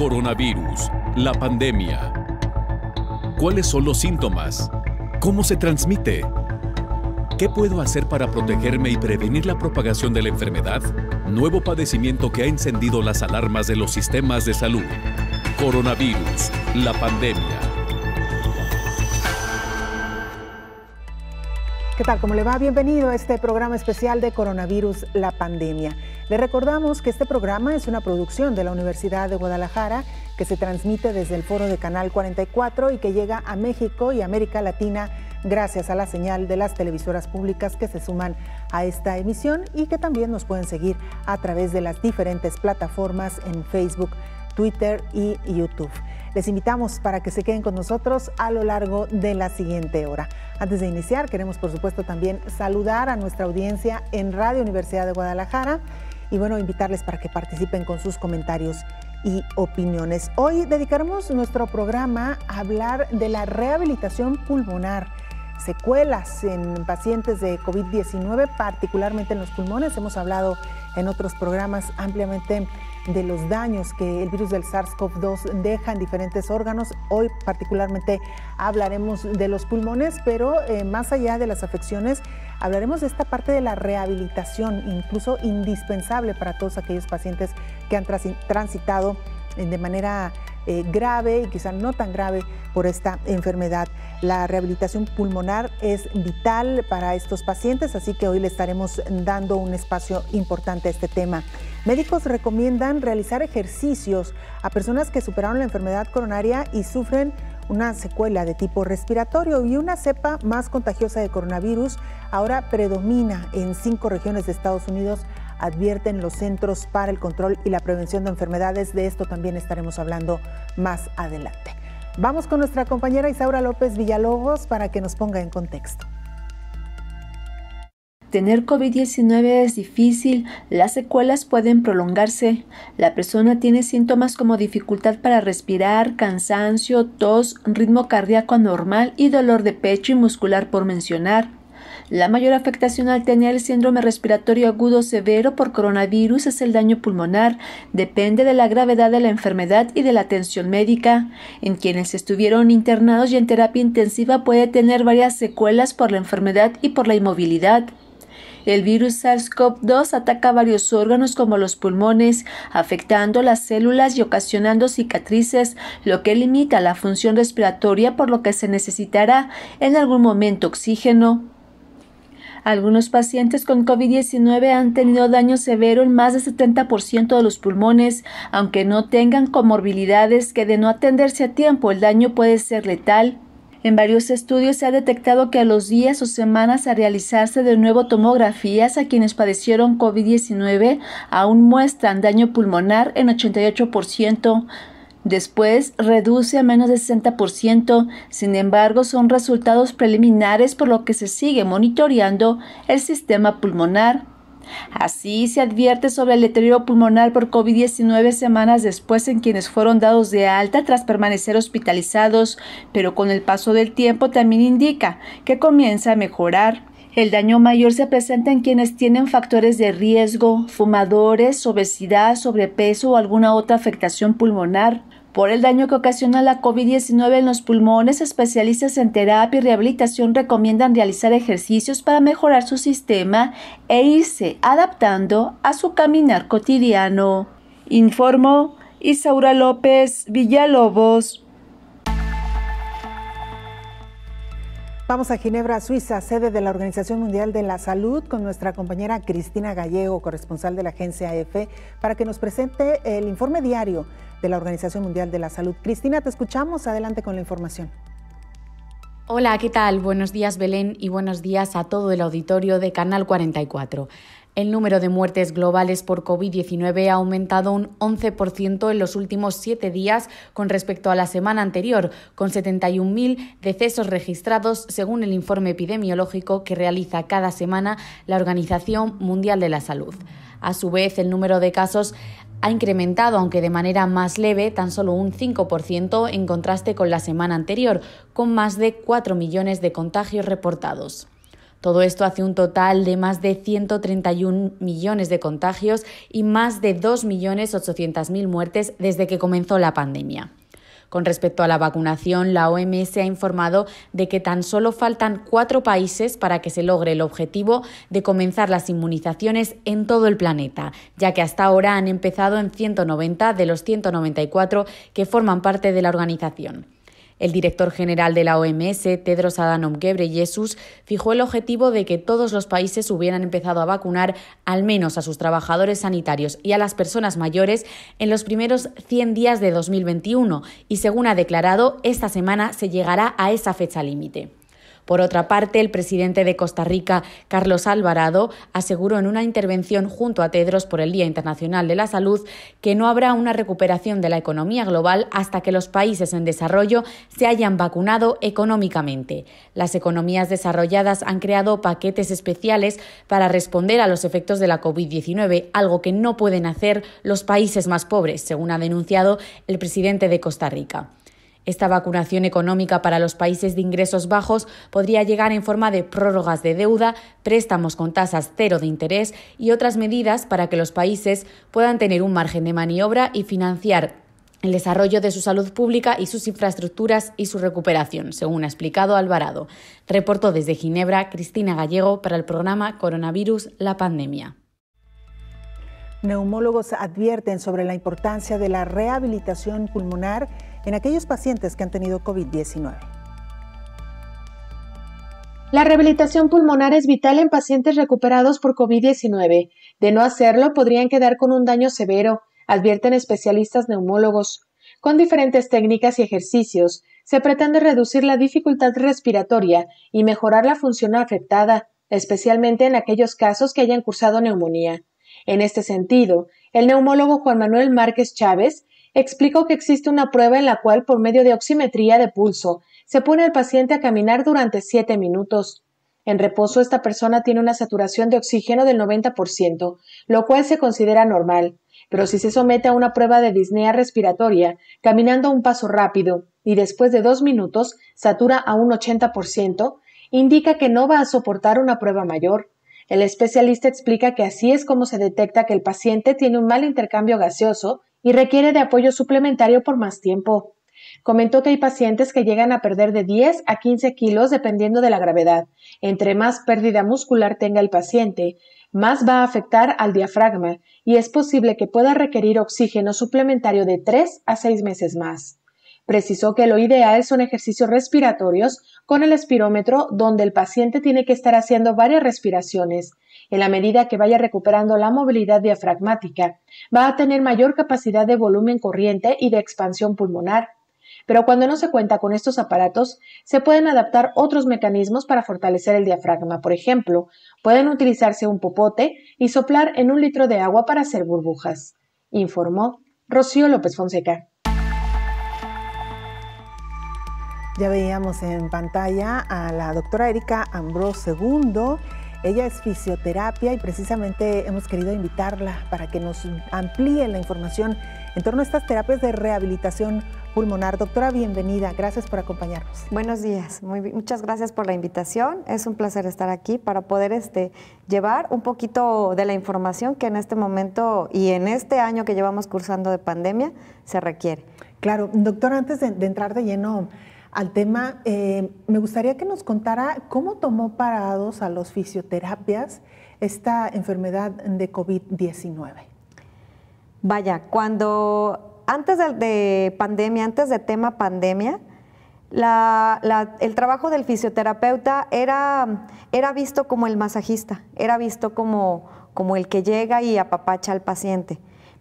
coronavirus, la pandemia. ¿Cuáles son los síntomas? ¿Cómo se transmite? ¿Qué puedo hacer para protegerme y prevenir la propagación de la enfermedad? Nuevo padecimiento que ha encendido las alarmas de los sistemas de salud. Coronavirus, la pandemia. ¿Qué tal? ¿Cómo le va? Bienvenido a este programa especial de Coronavirus, la pandemia. Le recordamos que este programa es una producción de la Universidad de Guadalajara que se transmite desde el foro de Canal 44 y que llega a México y América Latina gracias a la señal de las televisoras públicas que se suman a esta emisión y que también nos pueden seguir a través de las diferentes plataformas en Facebook, Twitter y YouTube. Les invitamos para que se queden con nosotros a lo largo de la siguiente hora. Antes de iniciar, queremos por supuesto también saludar a nuestra audiencia en Radio Universidad de Guadalajara y bueno, invitarles para que participen con sus comentarios y opiniones. Hoy dedicaremos nuestro programa a hablar de la rehabilitación pulmonar secuelas en pacientes de COVID-19, particularmente en los pulmones. Hemos hablado en otros programas ampliamente de los daños que el virus del SARS-CoV-2 deja en diferentes órganos. Hoy particularmente hablaremos de los pulmones, pero eh, más allá de las afecciones, hablaremos de esta parte de la rehabilitación, incluso indispensable para todos aquellos pacientes que han transitado eh, de manera eh, grave y quizá no tan grave por esta enfermedad. La rehabilitación pulmonar es vital para estos pacientes, así que hoy le estaremos dando un espacio importante a este tema. Médicos recomiendan realizar ejercicios a personas que superaron la enfermedad coronaria y sufren una secuela de tipo respiratorio y una cepa más contagiosa de coronavirus ahora predomina en cinco regiones de Estados Unidos advierten los Centros para el Control y la Prevención de Enfermedades. De esto también estaremos hablando más adelante. Vamos con nuestra compañera Isaura López Villalobos para que nos ponga en contexto. Tener COVID-19 es difícil, las secuelas pueden prolongarse. La persona tiene síntomas como dificultad para respirar, cansancio, tos, ritmo cardíaco anormal y dolor de pecho y muscular por mencionar. La mayor afectación al tener el síndrome respiratorio agudo severo por coronavirus es el daño pulmonar. Depende de la gravedad de la enfermedad y de la atención médica. En quienes estuvieron internados y en terapia intensiva puede tener varias secuelas por la enfermedad y por la inmovilidad. El virus SARS-CoV-2 ataca varios órganos como los pulmones, afectando las células y ocasionando cicatrices, lo que limita la función respiratoria por lo que se necesitará en algún momento oxígeno. Algunos pacientes con COVID-19 han tenido daño severo en más del 70% de los pulmones, aunque no tengan comorbilidades que de no atenderse a tiempo el daño puede ser letal en varios estudios se ha detectado que a los días o semanas a realizarse de nuevo tomografías a quienes padecieron COVID-19 aún muestran daño pulmonar en 88%. Después reduce a menos de 60%, sin embargo son resultados preliminares por lo que se sigue monitoreando el sistema pulmonar. Así se advierte sobre el deterioro pulmonar por COVID-19 semanas después en quienes fueron dados de alta tras permanecer hospitalizados, pero con el paso del tiempo también indica que comienza a mejorar. El daño mayor se presenta en quienes tienen factores de riesgo, fumadores, obesidad, sobrepeso o alguna otra afectación pulmonar. Por el daño que ocasiona la COVID-19 en los pulmones, especialistas en terapia y rehabilitación recomiendan realizar ejercicios para mejorar su sistema e irse adaptando a su caminar cotidiano. Informó Isaura López Villalobos. Vamos a Ginebra, Suiza, sede de la Organización Mundial de la Salud, con nuestra compañera Cristina Gallego, corresponsal de la agencia EFE, e, para que nos presente el informe diario de la Organización Mundial de la Salud. Cristina, te escuchamos. Adelante con la información. Hola, ¿qué tal? Buenos días Belén y buenos días a todo el auditorio de Canal 44. El número de muertes globales por COVID-19 ha aumentado un 11% en los últimos siete días con respecto a la semana anterior, con 71.000 decesos registrados según el informe epidemiológico que realiza cada semana la Organización Mundial de la Salud. A su vez, el número de casos ha incrementado, aunque de manera más leve, tan solo un 5% en contraste con la semana anterior, con más de 4 millones de contagios reportados. Todo esto hace un total de más de 131 millones de contagios y más de 2.800.000 muertes desde que comenzó la pandemia. Con respecto a la vacunación, la OMS ha informado de que tan solo faltan cuatro países para que se logre el objetivo de comenzar las inmunizaciones en todo el planeta, ya que hasta ahora han empezado en 190 de los 194 que forman parte de la organización. El director general de la OMS, Tedros Adhanom Ghebreyesus, fijó el objetivo de que todos los países hubieran empezado a vacunar al menos a sus trabajadores sanitarios y a las personas mayores en los primeros 100 días de 2021 y según ha declarado, esta semana se llegará a esa fecha límite. Por otra parte, el presidente de Costa Rica, Carlos Alvarado, aseguró en una intervención junto a Tedros por el Día Internacional de la Salud que no habrá una recuperación de la economía global hasta que los países en desarrollo se hayan vacunado económicamente. Las economías desarrolladas han creado paquetes especiales para responder a los efectos de la COVID-19, algo que no pueden hacer los países más pobres, según ha denunciado el presidente de Costa Rica. Esta vacunación económica para los países de ingresos bajos podría llegar en forma de prórrogas de deuda, préstamos con tasas cero de interés y otras medidas para que los países puedan tener un margen de maniobra y financiar el desarrollo de su salud pública y sus infraestructuras y su recuperación, según ha explicado Alvarado. Reportó desde Ginebra Cristina Gallego para el programa Coronavirus, la pandemia. Neumólogos advierten sobre la importancia de la rehabilitación pulmonar en aquellos pacientes que han tenido COVID-19. La rehabilitación pulmonar es vital en pacientes recuperados por COVID-19. De no hacerlo, podrían quedar con un daño severo, advierten especialistas neumólogos. Con diferentes técnicas y ejercicios, se pretende reducir la dificultad respiratoria y mejorar la función afectada, especialmente en aquellos casos que hayan cursado neumonía. En este sentido, el neumólogo Juan Manuel Márquez Chávez explicó que existe una prueba en la cual, por medio de oximetría de pulso, se pone al paciente a caminar durante siete minutos. En reposo, esta persona tiene una saturación de oxígeno del 90%, lo cual se considera normal, pero si se somete a una prueba de disnea respiratoria, caminando a un paso rápido, y después de dos minutos satura a un 80%, indica que no va a soportar una prueba mayor. El especialista explica que así es como se detecta que el paciente tiene un mal intercambio gaseoso y requiere de apoyo suplementario por más tiempo. Comentó que hay pacientes que llegan a perder de 10 a 15 kilos dependiendo de la gravedad. Entre más pérdida muscular tenga el paciente, más va a afectar al diafragma y es posible que pueda requerir oxígeno suplementario de 3 a 6 meses más. Precisó que lo ideal son ejercicios respiratorios con el espirómetro donde el paciente tiene que estar haciendo varias respiraciones, en la medida que vaya recuperando la movilidad diafragmática, va a tener mayor capacidad de volumen corriente y de expansión pulmonar. Pero cuando no se cuenta con estos aparatos, se pueden adaptar otros mecanismos para fortalecer el diafragma. Por ejemplo, pueden utilizarse un popote y soplar en un litro de agua para hacer burbujas, informó Rocío López Fonseca. Ya veíamos en pantalla a la doctora Erika Ambrose II ella es fisioterapia y precisamente hemos querido invitarla para que nos amplíe la información en torno a estas terapias de rehabilitación pulmonar. Doctora, bienvenida. Gracias por acompañarnos. Buenos días. Muchas gracias por la invitación. Es un placer estar aquí para poder este, llevar un poquito de la información que en este momento y en este año que llevamos cursando de pandemia se requiere. Claro, doctora, antes de entrar de lleno al tema, eh, me gustaría que nos contara cómo tomó parados a los fisioterapias esta enfermedad de COVID-19. Vaya, cuando antes de, pandemia, antes de tema pandemia, el trabajo del fisioterapeuta era, visto como el masajista, era visto como, como el que llega y apapacha al paciente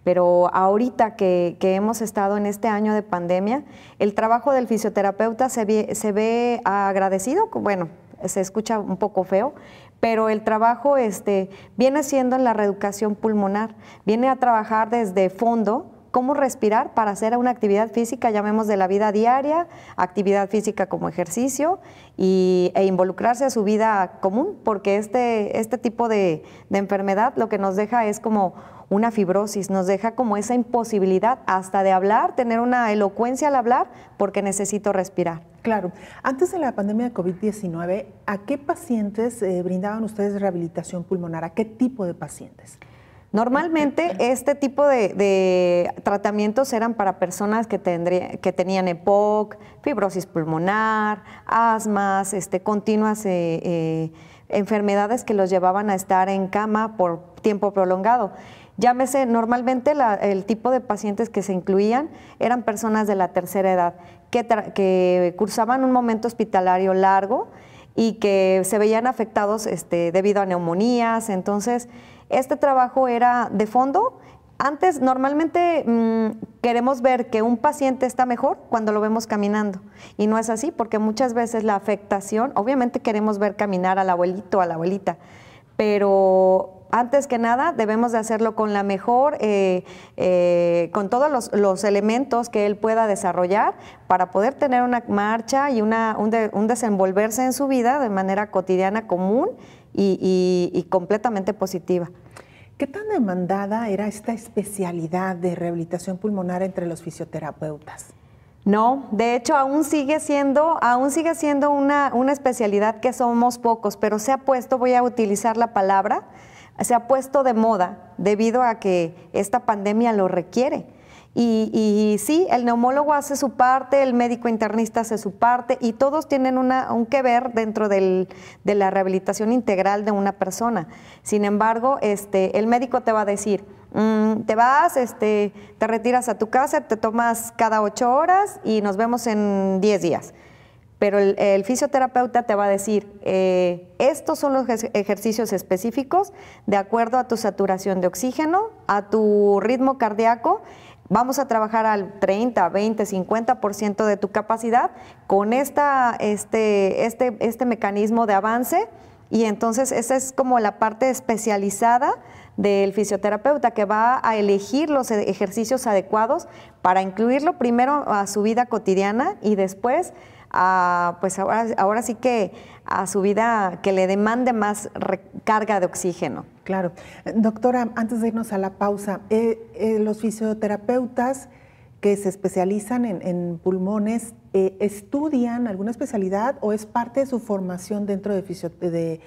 pero ahorita que, hemos estado en este año de pandemia, el trabajo del fisioterapeuta se ve, agradecido, bueno, se escucha un poco feo, pero el trabajo este, viene siendo en la reeducación pulmonar, viene a trabajar desde fondo cómo respirar para hacer una actividad física, llamemos de la vida diaria, actividad física como ejercicio y, e involucrarse a su vida común, porque este, este tipo de enfermedad lo que nos deja es como una fibrosis, nos deja como esa imposibilidad hasta de hablar, tener una elocuencia al hablar, porque necesito respirar. Claro. Antes de la pandemia de COVID-19, ¿a qué pacientes eh, brindaban ustedes rehabilitación pulmonar? ¿A qué tipo de pacientes? Normalmente este, este tipo de, tratamientos eran para personas que, que tenían EPOC, fibrosis pulmonar, asmas, este, continuas eh, eh, enfermedades que los llevaban a estar en cama por tiempo prolongado. Llámese, normalmente el tipo de pacientes que se incluían eran personas de la tercera edad que, cursaban un momento hospitalario largo y que se veían afectados este, debido a neumonías. Entonces, este trabajo era de fondo. Antes, normalmente mm, queremos ver que un paciente está mejor cuando lo vemos caminando. Y no es así, porque muchas veces la afectación, obviamente queremos ver caminar al abuelito o a la abuelita, pero antes que nada debemos de hacerlo con la mejor, eh, eh, con todos los, elementos que él pueda desarrollar para poder tener una marcha y un, desenvolverse en su vida de manera cotidiana, común y, completamente positiva. ¿Qué tan demandada era esta especialidad de rehabilitación pulmonar entre los fisioterapeutas? No, de hecho aún sigue siendo, aún sigue siendo una especialidad que somos pocos, pero se ha puesto, voy a utilizar la palabra, se ha puesto de moda debido a que esta pandemia lo requiere. Y, sí, el neumólogo hace su parte, el médico internista hace su parte y todos tienen un que ver dentro de la rehabilitación integral de una persona. Sin embargo, este, el médico te va a decir, mm, te vas, este, te retiras a tu casa, te tomas cada ocho horas y nos vemos en diez días pero el, fisioterapeuta te va a decir, eh, estos son los ejercicios específicos de acuerdo a tu saturación de oxígeno, a tu ritmo cardíaco. Vamos a trabajar al 30, 20, 50% de tu capacidad con esta, este, este, este mecanismo de avance. Y entonces esa es como la parte especializada del fisioterapeuta que va a elegir los e-, ejercicios adecuados para incluirlo primero a su vida cotidiana y después pues ahora, ahora sí que a su vida que le demande más recarga de oxígeno. Claro. Doctora, antes de irnos a la pausa, eh, eh, los fisioterapeutas que se especializan en, pulmones, eh, ¿estudian alguna especialidad o es parte de su formación dentro de,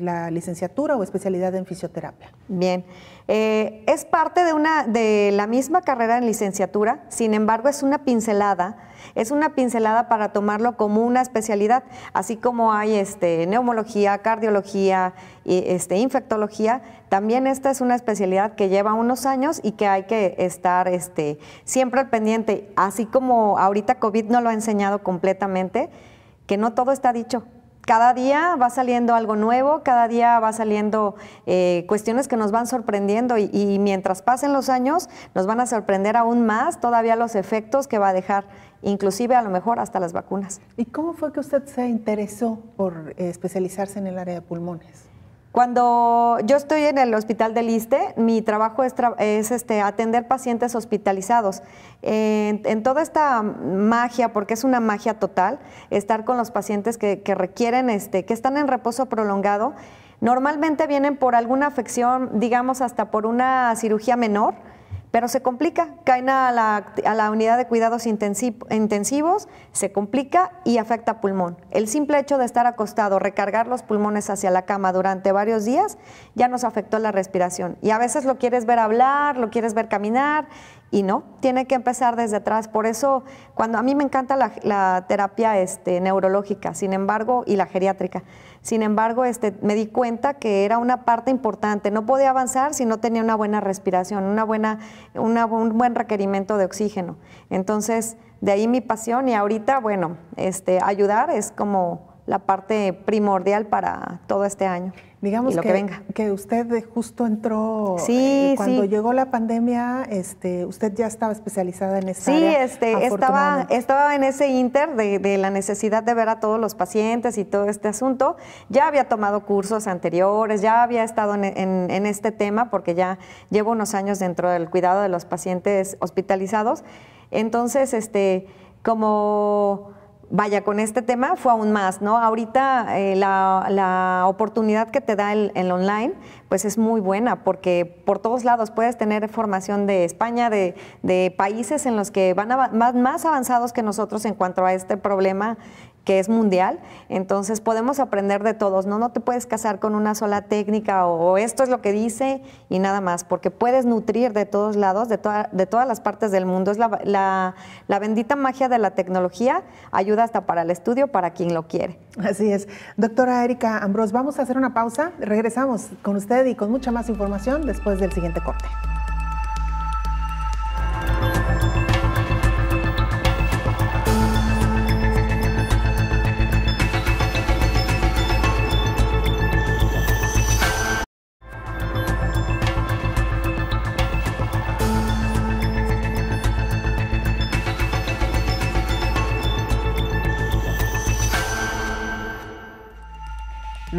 la licenciatura o especialidad en fisioterapia? Bien, es parte de, una, de la misma carrera en licenciatura, sin embargo es una pincelada es una pincelada para tomarlo como una especialidad, así como hay este, neumología, cardiología, este, infectología, también esta es una especialidad que lleva unos años y que hay que estar este, siempre al pendiente, así como ahorita COVID no lo ha enseñado completamente, que no todo está dicho, cada día va saliendo algo nuevo, cada día va saliendo eh, cuestiones que nos van sorprendiendo y, y, mientras pasen los años nos van a sorprender aún más todavía los efectos que va a dejar inclusive a lo mejor hasta las vacunas. ¿Y cómo fue que usted se interesó por eh, especializarse en el área de pulmones? Cuando yo estoy en el hospital del ISTE, mi trabajo es, este, atender pacientes hospitalizados. en, toda esta magia, porque es una magia total, estar con los pacientes que, requieren, este, que están en reposo prolongado, normalmente vienen por alguna afección, digamos hasta por una cirugía menor, pero se complica, caen a la, a la unidad de cuidados intensivos, se complica y afecta pulmón. El simple hecho de estar acostado, recargar los pulmones hacia la cama durante varios días, ya nos afectó la respiración. Y a veces lo quieres ver hablar, lo quieres ver caminar y no, tiene que empezar desde atrás. Por eso, cuando a mí me encanta la, terapia este, neurológica, sin embargo, y la geriátrica. Sin embargo, este, me di cuenta que era una parte importante. No podía avanzar si no tenía una buena respiración, una buena, un buen requerimiento de oxígeno. Entonces, de ahí mi pasión y ahorita, bueno, este, ayudar es como la parte primordial para todo este año. Digamos que, venga. que usted justo entró eh, cuando llegó la pandemia, este, usted ya estaba especializada en esa área. Sí, este, estaba, estaba en ese inter de, la necesidad de ver a todos los pacientes y todo este asunto. Ya había tomado cursos anteriores, ya había estado en, este tema porque ya llevo unos años dentro del cuidado de los pacientes hospitalizados. Entonces, este, como vaya, con este tema fue aún más, ¿no? Ahorita eh, la, oportunidad que te da el, online, pues es muy buena, porque por todos lados puedes tener formación de España, de, países en los que van más, avanzados que nosotros en cuanto a este problema que es mundial, entonces podemos aprender de todos, ¿no? No te puedes casar con una sola técnica o, esto es lo que dice y nada más, porque puedes nutrir de todos lados, de, toda, de todas las partes del mundo. Es la, la, bendita magia de la tecnología, ayuda hasta para el estudio, para quien lo quiere. Así es. Doctora Erika Ambros, vamos a hacer una pausa, regresamos con usted y con mucha más información después del siguiente corte.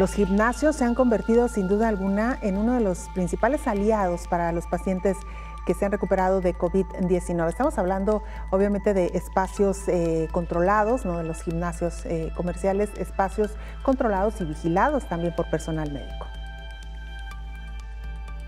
Los gimnasios se han convertido sin duda alguna en uno de los principales aliados para los pacientes que se han recuperado de COVID-19. Estamos hablando obviamente de espacios eh, controlados, no de los gimnasios eh, comerciales, espacios controlados y vigilados también por personal médico.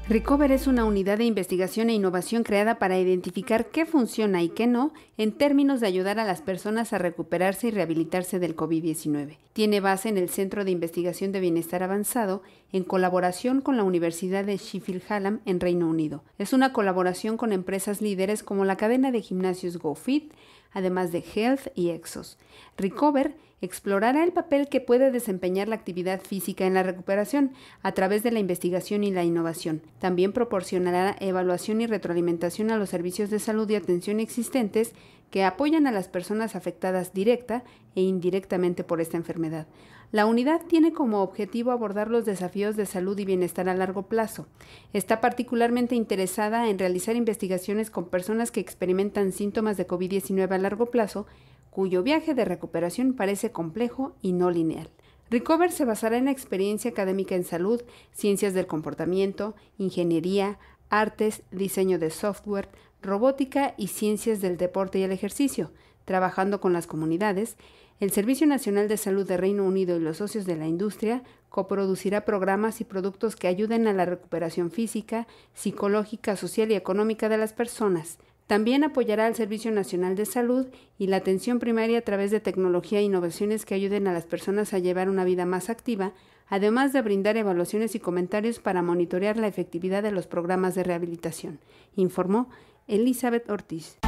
Recover es una unidad de investigación e innovación creada para identificar qué funciona y qué no en términos de ayudar a las personas a recuperarse y rehabilitarse del COVID-19. Tiene base en el Centro de Investigación de Bienestar Avanzado en colaboración con la Universidad de Sheffield Hallam en Reino Unido. Es una colaboración con empresas líderes como la cadena de gimnasios GoFit, además de Health y Exos. Recover explorará el papel que puede desempeñar la actividad física en la recuperación a través de la investigación y la innovación. También proporcionará evaluación y retroalimentación a los servicios de salud y atención existentes que apoyan a las personas afectadas directa e indirectamente por esta enfermedad. La unidad tiene como objetivo abordar los desafíos de salud y bienestar a largo plazo. Está particularmente interesada en realizar investigaciones con personas que experimentan síntomas de COVID-19 a largo plazo cuyo viaje de recuperación parece complejo y no lineal. Recover se basará en la experiencia académica en salud, ciencias del comportamiento, ingeniería, artes, diseño de software, robótica y ciencias del deporte y el ejercicio, trabajando con las comunidades, el Servicio Nacional de Salud de Reino Unido y los socios de la industria coproducirá programas y productos que ayuden a la recuperación física, psicológica, social y económica de las personas, también apoyará al Servicio Nacional de Salud y la atención primaria a través de tecnología e innovaciones que ayuden a las personas a llevar una vida más activa, además de brindar evaluaciones y comentarios para monitorear la efectividad de los programas de rehabilitación, informó Elizabeth Ortiz.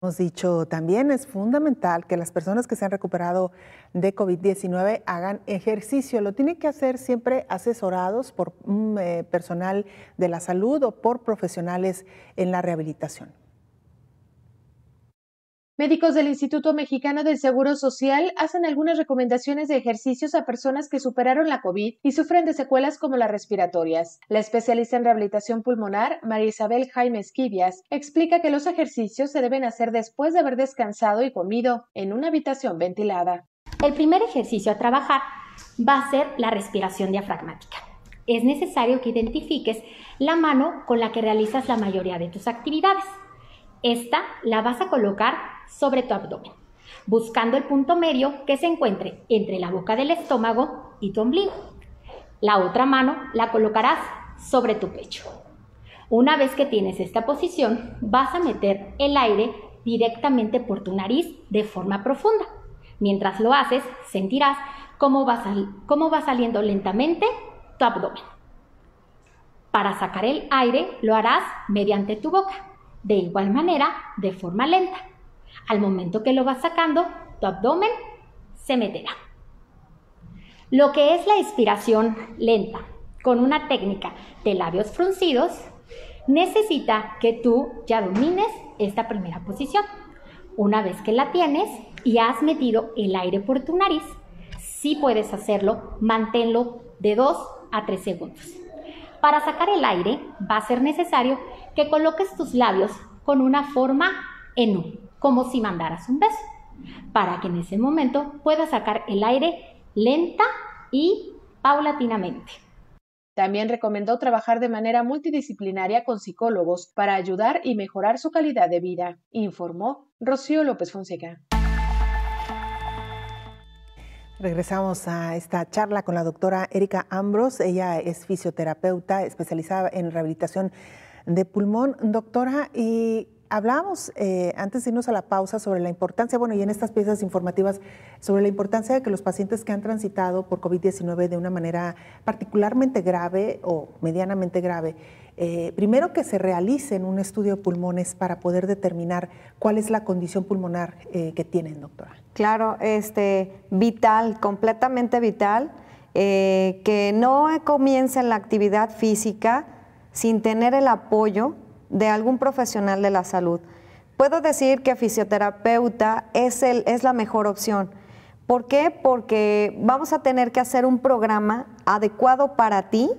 Hemos dicho también es fundamental que las personas que se han recuperado de COVID-19 hagan ejercicio. Lo tienen que hacer siempre asesorados por mm, eh, personal de la salud o por profesionales en la rehabilitación. Médicos del Instituto Mexicano del Seguro Social hacen algunas recomendaciones de ejercicios a personas que superaron la COVID y sufren de secuelas como las respiratorias. La especialista en rehabilitación pulmonar, María Isabel Jaime Esquivias, explica que los ejercicios se deben hacer después de haber descansado y comido en una habitación ventilada. El primer ejercicio a trabajar va a ser la respiración diafragmática. Es necesario que identifiques la mano con la que realizas la mayoría de tus actividades. Esta la vas a colocar sobre tu abdomen, buscando el punto medio que se encuentre entre la boca del estómago y tu ombligo. La otra mano la colocarás sobre tu pecho. Una vez que tienes esta posición, vas a meter el aire directamente por tu nariz de forma profunda. Mientras lo haces, sentirás cómo va, saliendo lentamente tu abdomen. Para sacar el aire, lo harás mediante tu boca, de igual manera, de forma lenta. Al momento que lo vas sacando, tu abdomen se meterá. Lo que es la inspiración lenta con una técnica de labios fruncidos, necesita que tú ya domines esta primera posición. Una vez que la tienes y has metido el aire por tu nariz, si puedes hacerlo, manténlo de 2 a 3 segundos. Para sacar el aire va a ser necesario que coloques tus labios con una forma en U como si mandaras un beso, para que en ese momento pueda sacar el aire lenta y paulatinamente. También recomendó trabajar de manera multidisciplinaria con psicólogos para ayudar y mejorar su calidad de vida, informó Rocío López Fonseca. Regresamos a esta charla con la doctora Erika Ambros. Ella es fisioterapeuta especializada en rehabilitación de pulmón. Doctora, y hablábamos eh, antes de irnos a la pausa sobre la importancia, bueno, y en estas piezas informativas, sobre la importancia de que los pacientes que han transitado por COVID-19 de una manera particularmente grave o medianamente grave, eh, primero que se realicen un estudio de pulmones para poder determinar cuál es la condición pulmonar eh, que tienen, doctora. Claro, este, vital, completamente vital, que no comiencen la actividad física sin tener el apoyo de algún profesional de la salud. Puedo decir que fisioterapeuta es, el, es la mejor opción. ¿Por qué? Porque vamos a tener que hacer un programa adecuado para ti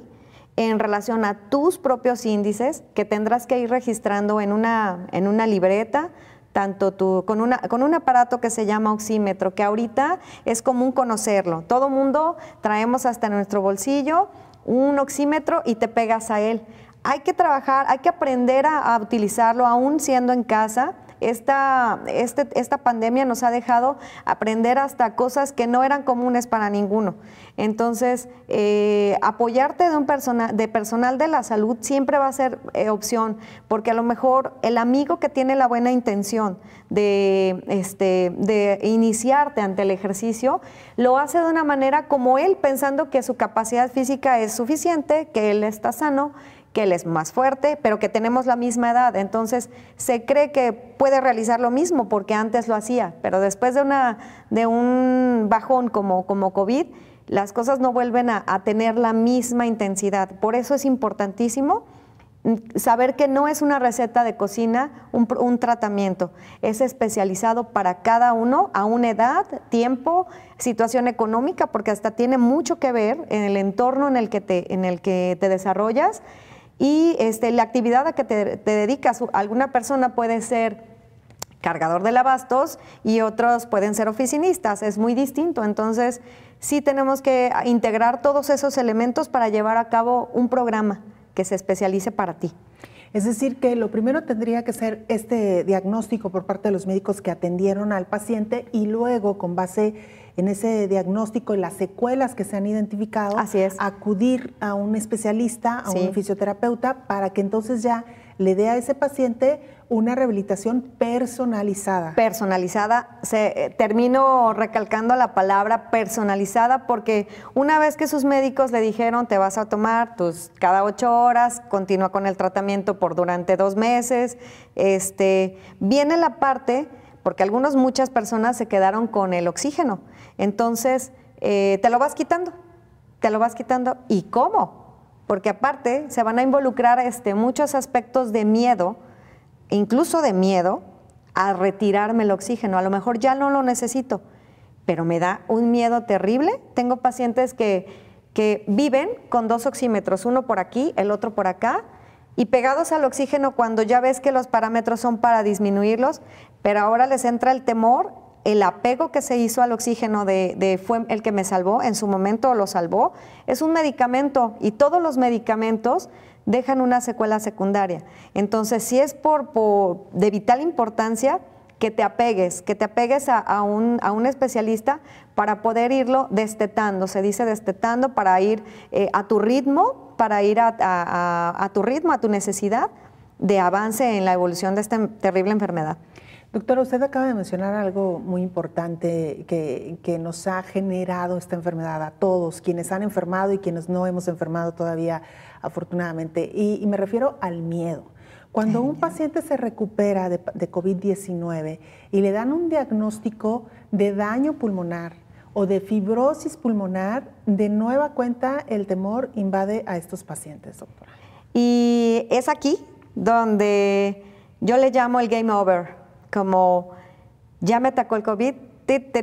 en relación a tus propios índices que tendrás que ir registrando en una, una libreta, tanto tu, con, una, con un aparato que se llama oxímetro, que ahorita es común conocerlo. Todo mundo traemos hasta nuestro bolsillo un oxímetro y te pegas a él hay que trabajar, hay que aprender a, utilizarlo aún siendo en casa. Esta, este, esta pandemia nos ha dejado aprender hasta cosas que no eran comunes para ninguno. Entonces, eh, apoyarte de, un personal de personal de la salud siempre va a ser eh, opción, porque a lo mejor el amigo que tiene la buena intención de, este, de iniciarte ante el ejercicio, lo hace de una manera como él, pensando que su capacidad física es suficiente, que él está sano es más fuerte, pero que tenemos la misma edad. Entonces se cree que puede realizar lo mismo porque antes lo hacía, pero después de, una, de un bajón como, como COVID, las cosas no vuelven a, tener la misma intensidad. Por eso es importantísimo mm, saber que no es una receta de cocina, un, tratamiento, es especializado para cada uno a una edad, tiempo, situación económica, porque hasta tiene mucho que ver en el entorno en el que te, en el que te desarrollas y este, la actividad a que te, te dedicas, alguna persona puede ser cargador de lavastos y otros pueden ser oficinistas, es muy distinto. Entonces, sí tenemos que integrar todos esos elementos para llevar a cabo un programa que se especialice para ti. Es decir, que lo primero tendría que ser este diagnóstico por parte de los médicos que atendieron al paciente y luego, con base en ese diagnóstico y las secuelas que se han identificado, acudir a un especialista, a un fisioterapeuta, para que entonces ya le dé a ese paciente una rehabilitación personalizada. Personalizada, se, eh, termino recalcando la palabra personalizada porque una vez que sus médicos le dijeron te vas a tomar tus cada ocho horas, continúa con el tratamiento por durante dos meses, este, viene la parte porque algunas muchas personas se quedaron con el oxígeno. Entonces, eh, te lo vas quitando, te lo vas quitando. ¿Y cómo? Porque aparte se van a involucrar este, muchos aspectos de miedo, incluso de miedo, a retirarme el oxígeno. A lo mejor ya no lo necesito, pero me da un miedo terrible. Tengo pacientes que, que viven con dos oxímetros, uno por aquí, el otro por acá, y pegados al oxígeno cuando ya ves que los parámetros son para disminuirlos, pero ahora les entra el temor el apego que se hizo al oxígeno de, fue el que me salvó, en su momento lo salvó, es un medicamento y todos los medicamentos dejan una secuela secundaria. Entonces, si es por, de vital importancia que te apegues, que te apegues a, un, especialista para poder irlo destetando, se dice destetando, para ir eh, a tu ritmo, para ir a tu ritmo, a tu necesidad de avance en la evolución de esta terrible enfermedad. Doctora, usted acaba de mencionar algo muy importante que, nos ha generado esta enfermedad a todos, quienes han enfermado y quienes no hemos enfermado todavía, afortunadamente. Y, me refiero al miedo. Cuando un paciente se recupera de, de COVID-19 y le dan un diagnóstico de daño pulmonar o de fibrosis pulmonar, de nueva cuenta el temor invade a estos pacientes, doctora. Y es aquí donde yo le llamo el game over como ya me atacó el COVID, tit,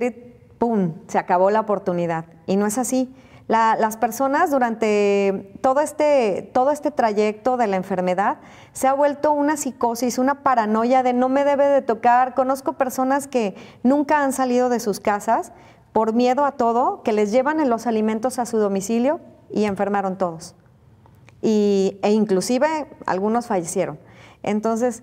¡pum! Se acabó la oportunidad. Y no es así. las personas durante todo este, todo este trayecto de la enfermedad se ha vuelto una psicosis, una paranoia de no me debe de tocar. Conozco personas que nunca han salido de sus casas por miedo a todo, que les llevan los alimentos a su domicilio y enfermaron todos. Y, e inclusive algunos fallecieron. Entonces,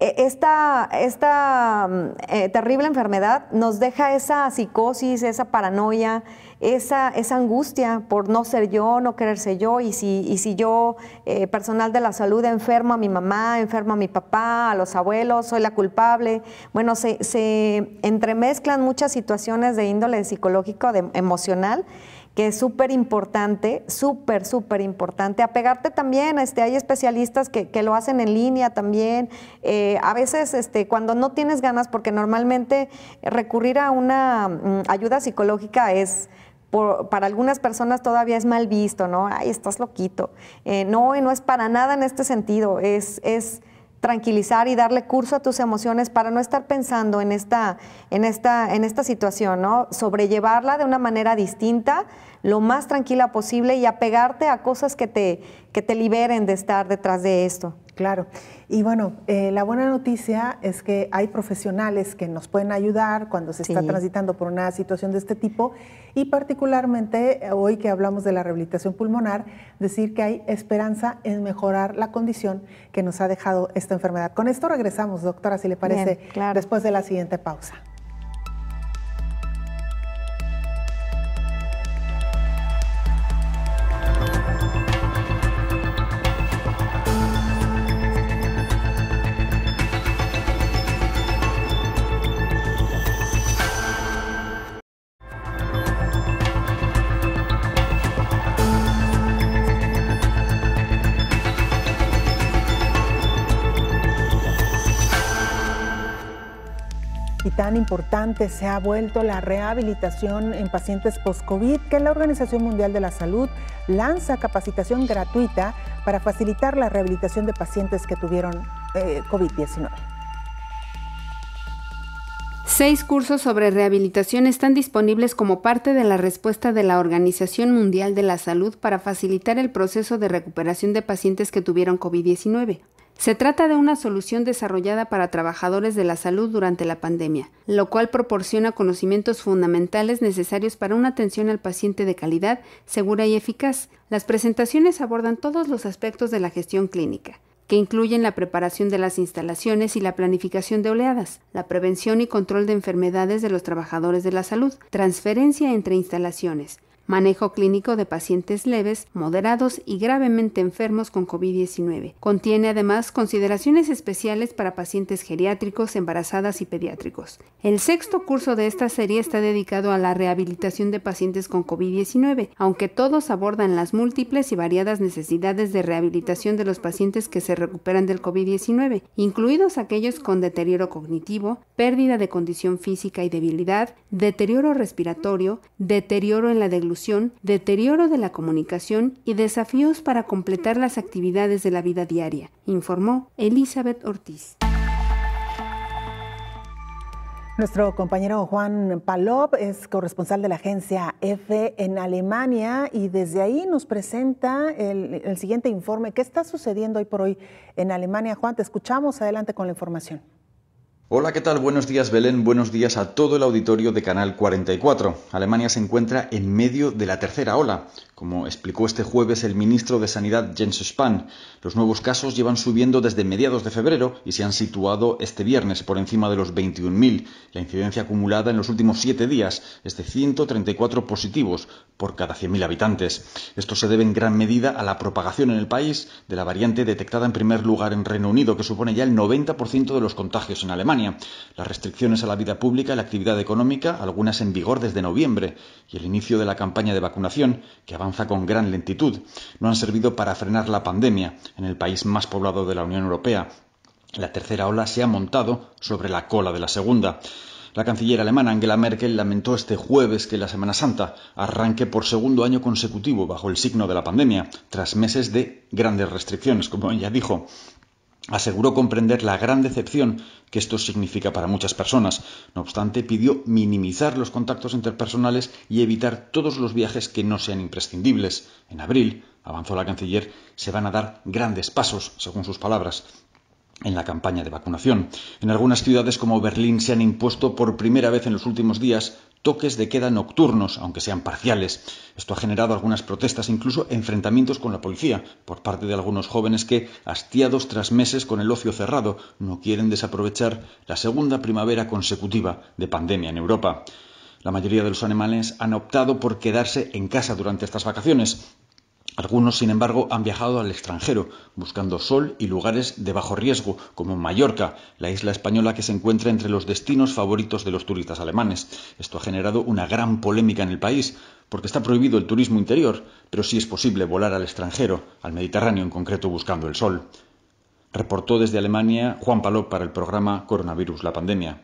e, esta, esta mm, eh, terrible enfermedad nos deja esa psicosis, esa paranoia, esa, esa angustia por no ser yo, no quererse yo, y si, y si yo, eh, personal de la salud, enfermo a mi mamá, enfermo a mi papá, a los abuelos, soy la culpable. Bueno, se, se entremezclan muchas situaciones de índole psicológico, de, emocional, que es súper importante, súper, súper importante. Apegarte también, este, hay especialistas que, lo hacen en línea también. Eh, a veces, este, cuando no tienes ganas, porque normalmente recurrir a una mm, ayuda psicológica es... para algunas personas todavía es mal visto, ¿no? Ay, estás loquito. Eh, no, y no es para nada en este sentido. Es, es tranquilizar y darle curso a tus emociones para no estar pensando en esta, en esta, en esta situación, ¿no? Sobrellevarla de una manera distinta, lo más tranquila posible y apegarte a cosas que te, que te liberen de estar detrás de esto. Claro. Y bueno, eh, la buena noticia es que hay profesionales que nos pueden ayudar cuando se está transitando por una situación de este tipo y particularmente eh, hoy que hablamos de la rehabilitación pulmonar, decir que hay esperanza en mejorar la condición que nos ha dejado esta enfermedad. Con esto regresamos, doctora, si le parece, después de la siguiente pausa. tan importante se ha vuelto la rehabilitación en pacientes post-COVID que la Organización Mundial de la Salud lanza capacitación gratuita para facilitar la rehabilitación de pacientes que tuvieron eh, COVID-19. Seis cursos sobre rehabilitación están disponibles como parte de la respuesta de la Organización Mundial de la Salud para facilitar el proceso de recuperación de pacientes que tuvieron COVID-19. Se trata de una solución desarrollada para trabajadores de la salud durante la pandemia, lo cual proporciona conocimientos fundamentales necesarios para una atención al paciente de calidad, segura y eficaz. Las presentaciones abordan todos los aspectos de la gestión clínica que incluyen la preparación de las instalaciones y la planificación de oleadas, la prevención y control de enfermedades de los trabajadores de la salud, transferencia entre instalaciones, manejo clínico de pacientes leves, moderados y gravemente enfermos con COVID-19. Contiene además consideraciones especiales para pacientes geriátricos, embarazadas y pediátricos. El sexto curso de esta serie está dedicado a la rehabilitación de pacientes con COVID-19, aunque todos abordan las múltiples y variadas necesidades de rehabilitación de los pacientes que se recuperan del COVID-19, incluidos aquellos con deterioro cognitivo, pérdida de condición física y debilidad, deterioro respiratorio, deterioro en la deglución deterioro de la comunicación y desafíos para completar las actividades de la vida diaria, informó Elizabeth Ortiz. Nuestro compañero Juan Palop es corresponsal de la agencia EFE en Alemania y desde ahí nos presenta el, el siguiente informe. ¿Qué está sucediendo hoy por hoy en Alemania? Juan, te escuchamos. Adelante con la información. Hola, ¿qué tal? Buenos días Belén, buenos días a todo el auditorio de Canal 44. Alemania se encuentra en medio de la tercera ola, como explicó este jueves el ministro de Sanidad Jens Spahn, los nuevos casos llevan subiendo desde mediados de febrero y se han situado este viernes por encima de los 21.000. La incidencia acumulada en los últimos siete días es de 134 positivos por cada 100.000 habitantes. Esto se debe en gran medida a la propagación en el país de la variante detectada en primer lugar en Reino Unido, que supone ya el 90% de los contagios en Alemania. Las restricciones a la vida pública y la actividad económica, algunas en vigor desde noviembre, y el inicio de la campaña de vacunación, que avanza con gran lentitud, no han servido para frenar la pandemia en el país más poblado de la Unión Europea. La tercera ola se ha montado sobre la cola de la segunda. La canciller alemana Angela Merkel lamentó este jueves que la Semana Santa arranque por segundo año consecutivo bajo el signo de la pandemia, tras meses de grandes restricciones, como ella dijo aseguró comprender la gran decepción que esto significa para muchas personas. No obstante, pidió minimizar los contactos interpersonales y evitar todos los viajes que no sean imprescindibles. En abril, avanzó la canciller, se van a dar grandes pasos, según sus palabras en la campaña de vacunación. En algunas ciudades como Berlín se han impuesto por primera vez en los últimos días toques de queda nocturnos, aunque sean parciales. Esto ha generado algunas protestas, incluso enfrentamientos con la policía, por parte de algunos jóvenes que, hastiados tras meses con el ocio cerrado, no quieren desaprovechar la segunda primavera consecutiva de pandemia en Europa. La mayoría de los animales han optado por quedarse en casa durante estas vacaciones, algunos, sin embargo, han viajado al extranjero, buscando sol y lugares de bajo riesgo, como Mallorca, la isla española que se encuentra entre los destinos favoritos de los turistas alemanes. Esto ha generado una gran polémica en el país, porque está prohibido el turismo interior, pero sí es posible volar al extranjero, al Mediterráneo en concreto, buscando el sol. Reportó desde Alemania Juan Palop para el programa Coronavirus, la pandemia.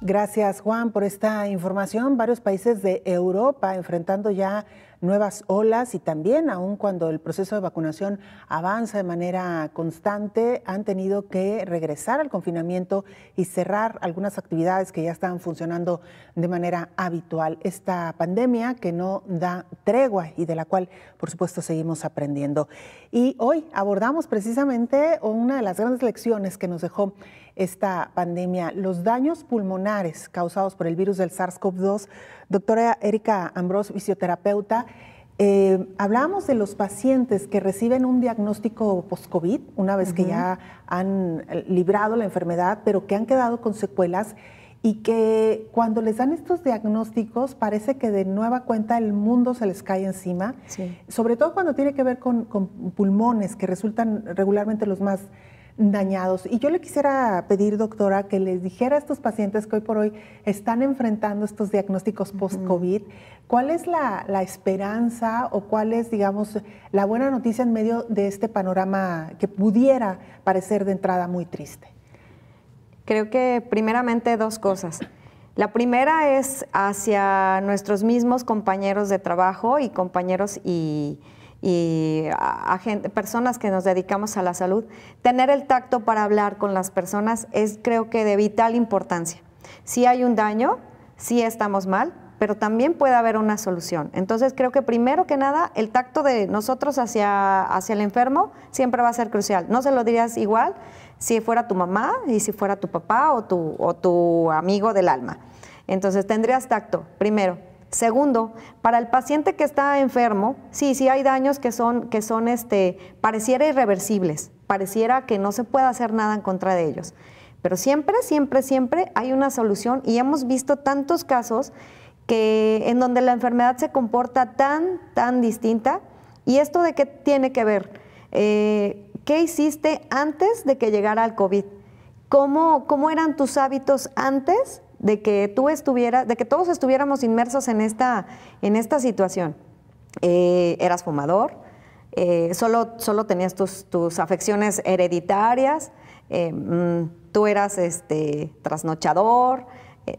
Gracias, Juan, por esta información. Varios países de Europa enfrentando ya nuevas olas y también, aun cuando el proceso de vacunación avanza de manera constante, han tenido que regresar al confinamiento y cerrar algunas actividades que ya estaban funcionando de manera habitual. Esta pandemia que no da tregua y de la cual, por supuesto, seguimos aprendiendo. Y hoy abordamos precisamente una de las grandes lecciones que nos dejó esta pandemia, los daños pulmonares causados por el virus del SARS-CoV-2. Doctora Erika Ambrós, fisioterapeuta, eh, hablábamos de los pacientes que reciben un diagnóstico post-COVID, una vez que ya han eh, librado la enfermedad, pero que han quedado con secuelas y que cuando les dan estos diagnósticos parece que de nueva cuenta el mundo se les cae encima, sobre todo cuando tiene que ver con, pulmones, que resultan regularmente los más dañados. Y yo le quisiera pedir, doctora, que les dijera a estos pacientes que hoy por hoy están enfrentando estos diagnósticos post-COVID, ¿cuál es la, la, esperanza o cuál es, digamos, la buena noticia en medio de este panorama que pudiera parecer de entrada muy triste? Creo que primeramente dos cosas. La primera es hacia nuestros mismos compañeros de trabajo y compañeros y y a, personas que nos dedicamos a la salud, tener el tacto para hablar con las personas es creo que de vital importancia. Si hay un daño, si estamos mal, pero también puede haber una solución. Entonces creo que primero que nada el tacto de nosotros hacia, hacia el enfermo siempre va a ser crucial. No se lo dirías igual si fuera tu mamá y si fuera tu papá o o tu amigo del alma. Entonces tendrías tacto primero. Segundo, para el paciente que está enfermo, sí, sí hay daños que son, que son este, pareciera irreversibles, pareciera que no se puede hacer nada en contra de ellos. Pero siempre, siempre, siempre hay una solución y hemos visto tantos casos que en donde la enfermedad se comporta tan, tan distinta. ¿Y esto de qué tiene que ver? Eh, ¿Qué hiciste antes de que llegara el COVID? ¿Cómo, ¿Cómo eran tus hábitos antes de que tú de que todos estuviéramos inmersos en esta, esta situación. Eh, eras fumador, eh, solo, solo tenías tus, afecciones hereditarias, eh, mm, tú eras este, trasnochador,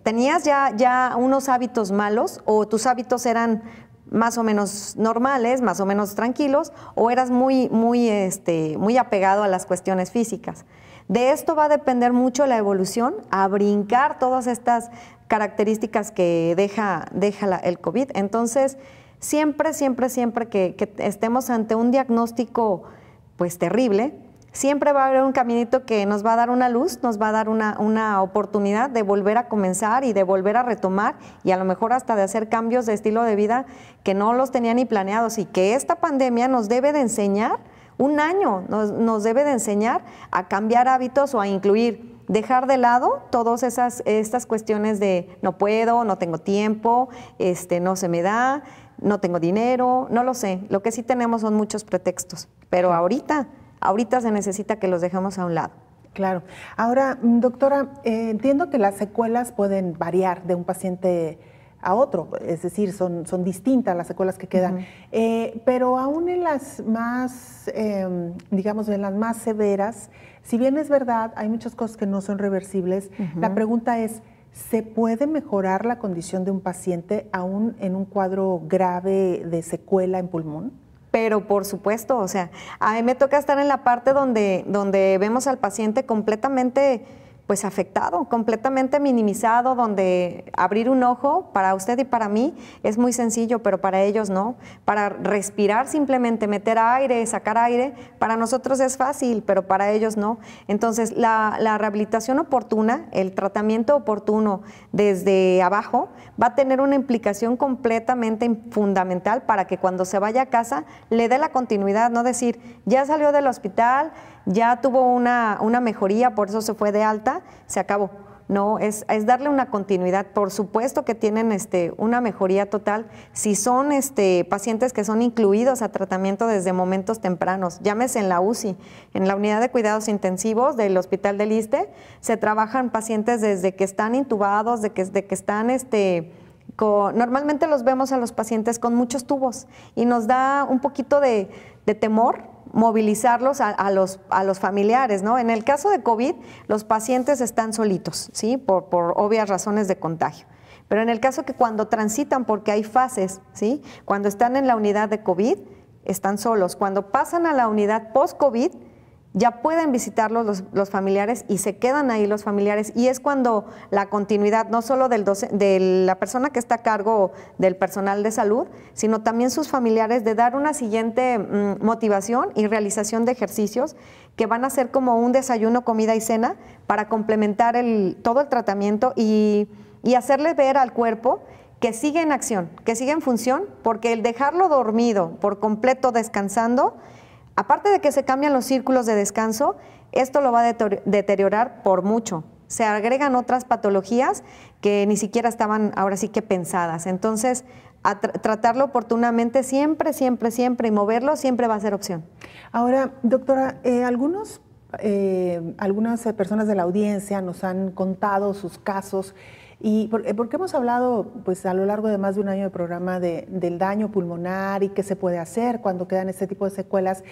tenías ya, ya unos hábitos malos o tus hábitos eran más o menos normales, más o menos tranquilos, o eras muy, muy, este, muy apegado a las cuestiones físicas. De esto va a depender mucho la evolución, a brincar todas estas características que deja, el COVID. Entonces, siempre, siempre, siempre que, estemos ante un diagnóstico pues terrible, siempre va a haber un caminito que nos va a dar una luz, nos va a dar una, una oportunidad de volver a comenzar y de volver a retomar y a lo mejor hasta de hacer cambios de estilo de vida que no los tenía ni planeados y que esta pandemia nos debe de enseñar un año nos, debe de enseñar a cambiar hábitos o a incluir dejar de lado todas esas estas cuestiones de no puedo, no tengo tiempo, este no se me da, no tengo dinero, no lo sé. Lo que sí tenemos son muchos pretextos, pero ahorita, ahorita se necesita que los dejemos a un lado. Claro. Ahora, doctora, eh, entiendo que las secuelas pueden variar de un paciente a otro, es decir, son, son distintas las secuelas que quedan. Eh, pero aún en las más, em, digamos, en las más severas, si bien es verdad, hay muchas cosas que no son reversibles, la pregunta es, ¿se puede mejorar la condición de un paciente aún en un cuadro grave de secuela en pulmón? Pero por supuesto, o sea, a mí me toca estar en la parte donde, donde vemos al paciente completamente pues afectado, completamente minimizado, donde abrir un ojo para usted y para mí es muy sencillo, pero para ellos no. Para respirar simplemente, meter aire, sacar aire, para nosotros es fácil, pero para ellos no. Entonces, la, la rehabilitación oportuna, el tratamiento oportuno desde abajo, va a tener una implicación completamente fundamental para que cuando se vaya a casa le dé la continuidad, no decir, ya salió del hospital, ya tuvo una, mejoría, por eso se fue de alta, se acabó. No, es, es, darle una continuidad. Por supuesto que tienen este, una mejoría total si son este, pacientes que son incluidos a tratamiento desde momentos tempranos. Llámese en la UCI, en la unidad de cuidados intensivos del Hospital del Iste, se trabajan pacientes desde que están intubados, de que, que están... Este, normalmente los vemos a los pacientes con muchos tubos y nos da un poquito de de temor, movilizarlos a, los, a los familiares, ¿no? En el caso de COVID, los pacientes están solitos, ¿sí? Por, por obvias razones de contagio. Pero en el caso que cuando transitan, porque hay fases, ¿sí? Cuando están en la unidad de COVID, están solos. Cuando pasan a la unidad post-COVID, ya pueden visitarlos los, familiares y se quedan ahí los familiares. Y es cuando la continuidad, no solo de la persona que está a cargo del personal de salud, sino también sus familiares, de dar una siguiente mm, motivación y realización de ejercicios que van a ser como un desayuno, comida y cena para complementar todo el tratamiento y, y hacerle ver al cuerpo que sigue en acción, que sigue en función, porque el dejarlo dormido por completo descansando, Aparte de que se cambian los círculos de descanso, esto lo va a deteriorar por mucho. Se agregan otras patologías que ni siquiera estaban ahora sí que pensadas. Entonces, tratarlo oportunamente siempre, siempre, siempre y moverlo siempre va a ser opción. Ahora, doctora, eh, algunos, eh, algunas personas de la audiencia nos han contado sus casos y eh, porque hemos hablado pues, a lo largo de más de un año de programa del daño pulmonar y qué se puede hacer cuando quedan este tipo de secuelas.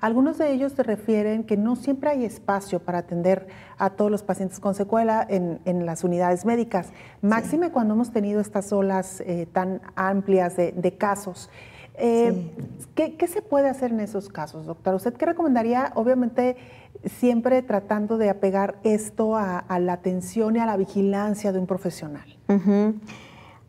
Algunos de ellos se refieren que no siempre hay espacio para atender a todos los pacientes con secuela en, las unidades médicas, máxime cuando hemos tenido estas olas eh, tan amplias de casos. Eh, ¿qué, se puede hacer en esos casos, doctora? ¿Usted qué recomendaría? Obviamente, siempre tratando de apegar esto a, la atención y a la vigilancia de un profesional.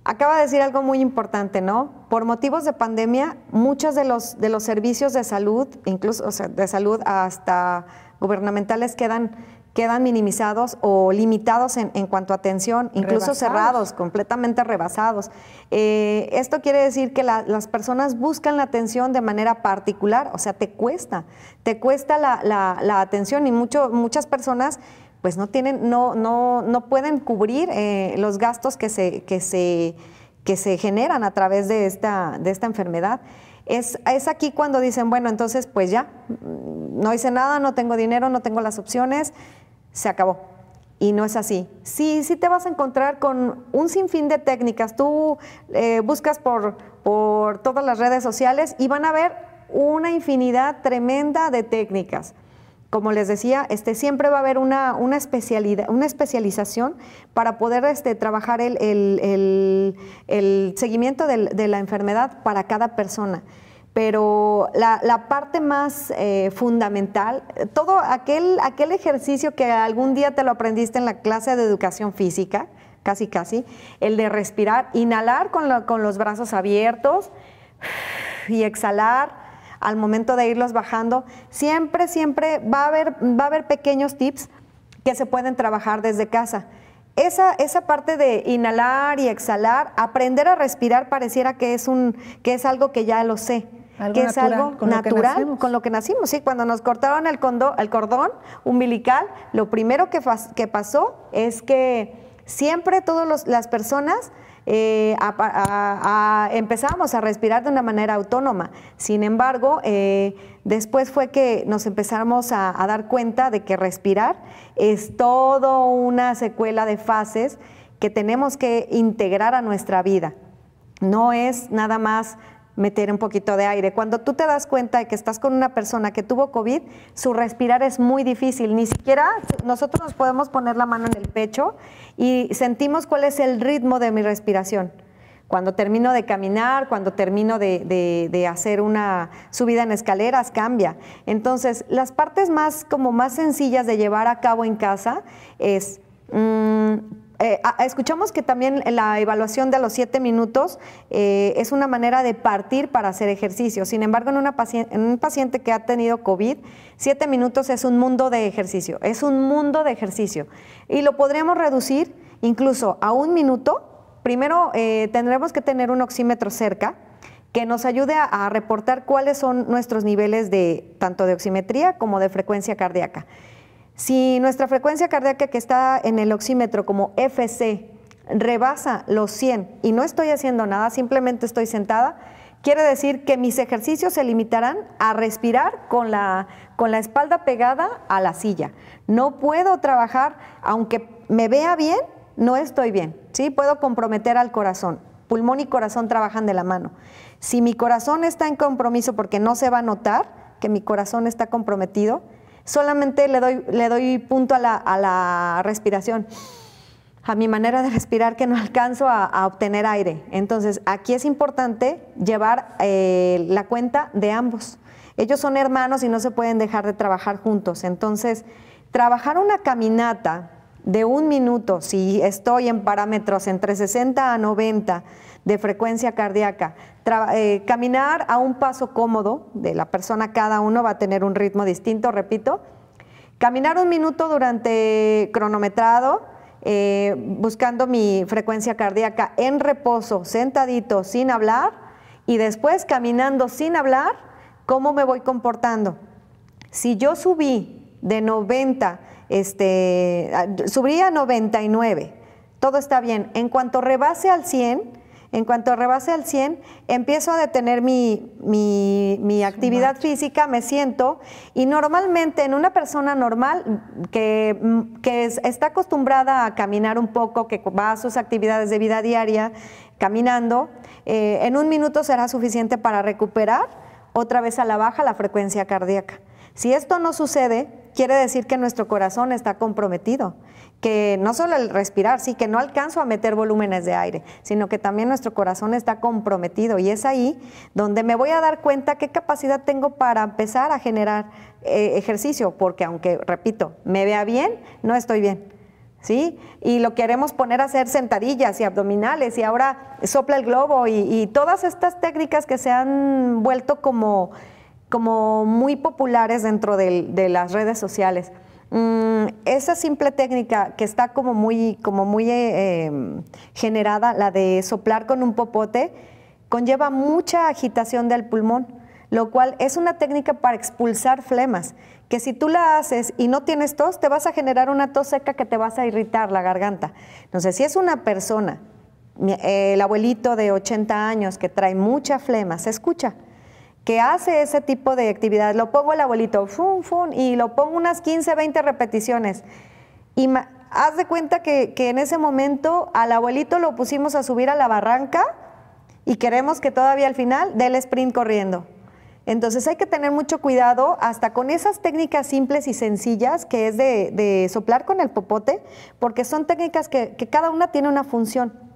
Acaba de decir algo muy importante, ¿no? Por motivos de pandemia, muchos de los, de los servicios de salud, incluso de salud hasta gubernamentales, quedan quedan minimizados o limitados en, cuanto a atención, incluso cerrados, completamente rebasados. Eh, esto quiere decir que las personas buscan la atención de manera particular, o sea, te cuesta, te cuesta la, la, atención y muchas personas pues no tienen, no, no, no pueden cubrir eh, los gastos que se, que se, generan a través de de esta enfermedad. Es, aquí cuando dicen, bueno, entonces pues ya, mm, no hice nada, no tengo dinero, no tengo las opciones, se acabó. Y no es así. Sí, sí te vas a encontrar con un sinfín de técnicas. Tú eh, buscas por, por todas las redes sociales y van a ver una infinidad tremenda de técnicas como les decía, este, siempre va a haber una, especialidad, una especialización para poder este, trabajar el, seguimiento de la enfermedad para cada persona. Pero la, parte más eh, fundamental, todo aquel, aquel ejercicio que algún día te lo aprendiste en la clase de educación física, casi casi, el de respirar, inhalar con los brazos abiertos y exhalar al momento de irlos bajando. Siempre, siempre va a haber, va a haber pequeños tips que se pueden trabajar desde casa. Esa, esa, parte de inhalar y exhalar, aprender a respirar pareciera que es, un, que es algo que ya lo sé. que es algo natural con lo que nacimos. Sí, cuando nos cortaron el, condo, el cordón umbilical, lo primero que, que pasó es que Siempre todas las personas eh, empezábamos a, empezamos a respirar de una manera autónoma. Sin embargo, eh, después fue que nos empezamos a, dar cuenta de que respirar es toda una secuela de fases que tenemos que integrar a nuestra vida. No es nada más meter un poquito de aire. Cuando tú te das cuenta de que estás con una persona que tuvo COVID, su respirar es muy difícil. Ni siquiera nosotros nos podemos poner la mano en el pecho y sentimos cuál es el ritmo de mi respiración. Cuando termino de caminar, cuando termino de, hacer una subida en escaleras, cambia. Entonces, las partes más como más sencillas de llevar a cabo en casa es mm, eh, ah, escuchamos que también la evaluación de los siete minutos eh, es una manera de partir para hacer ejercicio. Sin embargo, en, un paciente que ha tenido COVID, siete minutos es un mundo de ejercicio, es un mundo de ejercicio. Y lo podríamos reducir incluso a un minuto. Primero, eh, tendremos que tener un oxímetro cerca que nos ayude a, a reportar cuáles son nuestros niveles de tanto de oximetría como de frecuencia cardíaca. Si nuestra frecuencia cardíaca que está en el oxímetro como FC rebasa los 100 y no estoy haciendo nada, simplemente estoy sentada, quiere decir que mis ejercicios se limitarán a respirar con la, con la espalda pegada a la silla. No puedo trabajar, aunque me vea bien, no estoy bien. ¿sí? Puedo comprometer al corazón. Pulmón y corazón trabajan de la mano. Si mi corazón está en compromiso porque no se va a notar que mi corazón está comprometido, solamente le doy, le doy punto a la, a la respiración a mi manera de respirar que no alcanzo a, obtener aire. Entonces, aquí es importante llevar eh, la cuenta de ambos. Ellos son hermanos y no se pueden dejar de trabajar juntos. Entonces, trabajar una caminata de un minuto, si estoy en parámetros entre 60 a 90, de frecuencia cardíaca. Eh, caminar a un paso cómodo de la persona, cada uno va a tener un ritmo distinto, repito. Caminar un minuto durante cronometrado, eh, buscando mi frecuencia cardíaca en reposo, sentadito, sin hablar, y después caminando sin hablar, ¿cómo me voy comportando? Si yo subí de 90, este, ah, subí a 99, todo está bien. En cuanto rebase al 100, en cuanto rebase al 100, empiezo a detener mi, actividad física, me siento y normalmente en una persona normal que, está acostumbrada a caminar un poco, que va a sus actividades de vida diaria caminando, eh, en un minuto será suficiente para recuperar otra vez a la baja la frecuencia cardíaca. Si esto no sucede, quiere decir que nuestro corazón está comprometido que no solo el respirar, sí, que no alcanzo a meter volúmenes de aire, sino que también nuestro corazón está comprometido y es ahí donde me voy a dar cuenta qué capacidad tengo para empezar a generar eh, ejercicio, porque aunque, repito, me vea bien, no estoy bien. ¿Sí? Y lo queremos poner a hacer sentadillas y abdominales y ahora sopla el globo y, todas estas técnicas que se han vuelto como, como muy populares dentro de las redes sociales. Mm, esa simple técnica que está como muy, como muy eh, em, generada, la de soplar con un popote, conlleva mucha agitación del pulmón, lo cual es una técnica para expulsar flemas, que si tú la haces y no tienes tos, te vas a generar una tos seca que te vas a irritar la garganta. Entonces, si es una persona, el abuelito de 80 años que trae mucha flema, se escucha, que hace ese tipo de actividad, Lo pongo el abuelito, fum y lo pongo unas 15, 20 repeticiones. Y haz de cuenta que, en ese momento al abuelito lo pusimos a subir a la barranca y queremos que todavía al final dé el sprint corriendo. Entonces hay que tener mucho cuidado hasta con esas técnicas simples y sencillas que es de, soplar con el popote, porque son técnicas que cada una tiene una función.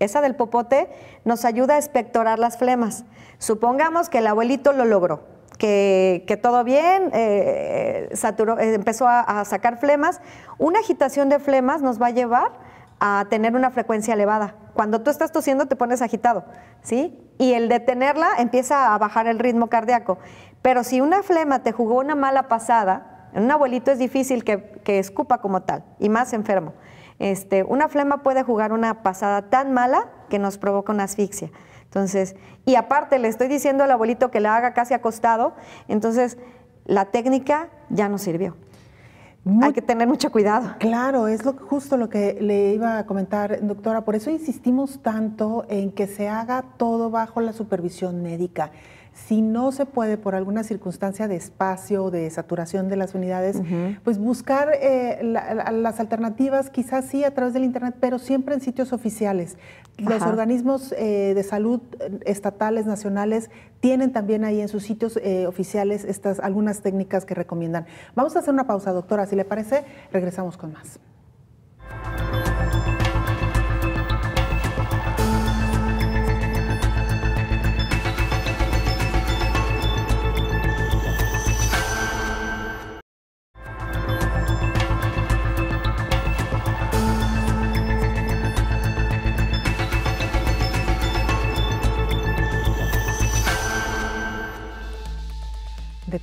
Esa del popote nos ayuda a espectorar las flemas. Supongamos que el abuelito lo logró, que, todo bien, eh, saturó, eh, empezó a, sacar flemas. Una agitación de flemas nos va a llevar a tener una frecuencia elevada. Cuando tú estás tosiendo te pones agitado, ¿sí? Y el detenerla empieza a bajar el ritmo cardíaco. Pero si una flema te jugó una mala pasada, en un abuelito es difícil que, que escupa como tal, y más enfermo. Este, una flema puede jugar una pasada tan mala que nos provoca una asfixia. Entonces, y aparte le estoy diciendo al abuelito que la haga casi acostado, entonces la técnica ya no sirvió. Hay que tener mucho cuidado. Claro, es lo, justo lo que le iba a comentar, doctora. Por eso insistimos tanto en que se haga todo bajo la supervisión médica. Si no se puede por alguna circunstancia de espacio, o de saturación de las unidades, pues buscar eh, las alternativas, quizás sí a través del Internet, pero siempre en sitios oficiales. Los organismos eh, de salud eh, estatales, nacionales, tienen también ahí en sus sitios oficiales estas algunas técnicas que recomiendan. Vamos a hacer una pausa, doctora. Si le parece, regresamos con más.